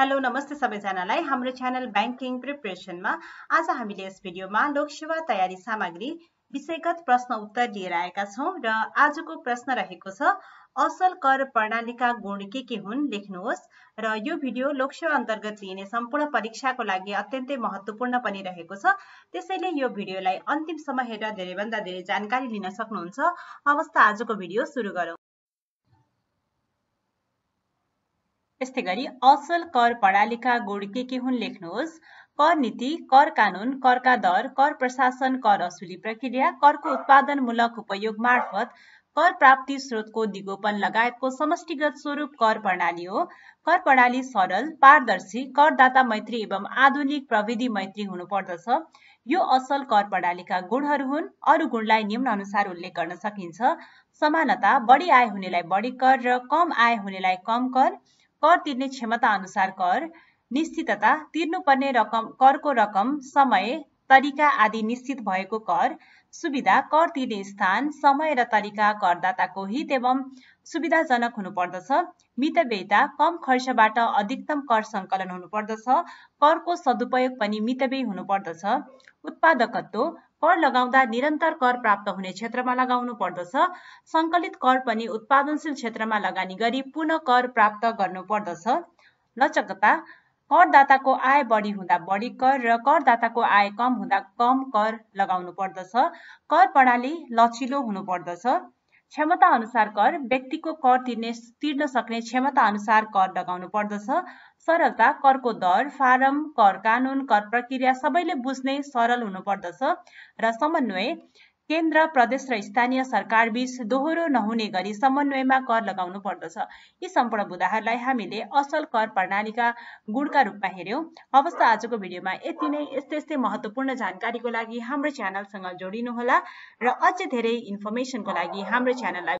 hello नमस्ते सबैजनालाई हाम्रो च्यानल ब्याङ्किङ प्रिपरेसनमा आज हामीले यस भिडियोमा लोकसेवा तयारी सामग्री विषयगत प्रश्न उत्तर लिएर आएका छौँ र आजको प्रश्न रहेको छ असल कर प्रणालीका गुण के के हुन् लेख्नुहोस् र यो भिडियो लोकसेवा अन्तर्गत लिइने सम्पूर्ण परीक्षाको लागि अत्यन्तै महत्त्वपूर्ण पनि रहेको छ त्यसैले यो भिडियोलाई अन्तिमसम्म हेरेर धेरैभन्दा धेरै जानकारी लिन सक्नुहुन्छ अवस्था आजको भिडियो सुरु गरौँ यस्तै गरी असल कर प्रणालीका गुण के के हुन् लेख्नुहोस् कर नीति कर कानुन करका दर कर प्रशासन कर असुली प्रक्रिया करको उत्पादनमूलक उपयोग मार्फत कर प्राप्ति स्रोतको दिगोपन लगायतको समष्टिगत स्वरूप कर प्रणाली हो कर प्रणाली सरल पारदर्शी करदाता मैत्री एवं आधुनिक प्रविधि मैत्री हुनुपर्दछ यो असल कर प्रणालीका गुणहरू हुन् अरू गुणलाई निम्न अनुसार उल्लेख गर्न सकिन्छ समानता बढी आय हुनेलाई बढी कर र कम आय हुनेलाई कम कर कर तिर्ने क्षमता अनुसार कर निश्चितता तिर्नुपर्ने रकम करको रकम समय तरिका आदि निश्चित भएको कर सुविधा कर तिर्ने स्थान समय र तरिका करदाताको हित एवं सुविधाजनक हुनुपर्दछ मितव्ययता कम खर्चबाट अधिकतम कर सङ्कलन हुनुपर्दछ करको सदुपयोग पनि मितव्यय हुनुपर्दछ उत्पादकत्व कर लगाउँदा निरन्तर कर प्राप्त हुने क्षेत्रमा लगाउनु पर्दछ सङ्कलित कर पनि उत्पादनशील क्षेत्रमा लगानी गरी पुनः कर प्राप्त गर्नु पर्दछ लचकता करदाताको आय बढी हुँदा बढी कर र करदाताको आय कम हुँदा कम कर लगाउनु पर्दछ कर प्रणाली लचिलो हुनुपर्दछ क्षमता अनुसार कर व्यक्तिको कर तिर्ने तिर्न सक्ने क्षमता अनुसार कर लगाउनु पर्दछ सरलता करको दर फारम कर कानुन कर प्रक्रिया सबैले बुझ्ने सरल हुनुपर्दछ र समन्वय केन्द्र प्रदेश र स्थानीय सरकार बीच दोहोरो नहुने गरी समन्वयमा कर लगाउनु पर्दछ यी सम्पूर्ण बुदाहरूलाई हामीले असल कर प्रणालीका गुणका रूपमा हेऱ्यौँ अवश्य आजको भिडियोमा यति नै यस्तै यस्तै महत्त्वपूर्ण जानकारीको लागि हाम्रो च्यानलसँग जोडिनुहोला र अझै धेरै इन्फर्मेसनको लागि हाम्रो च्यानललाई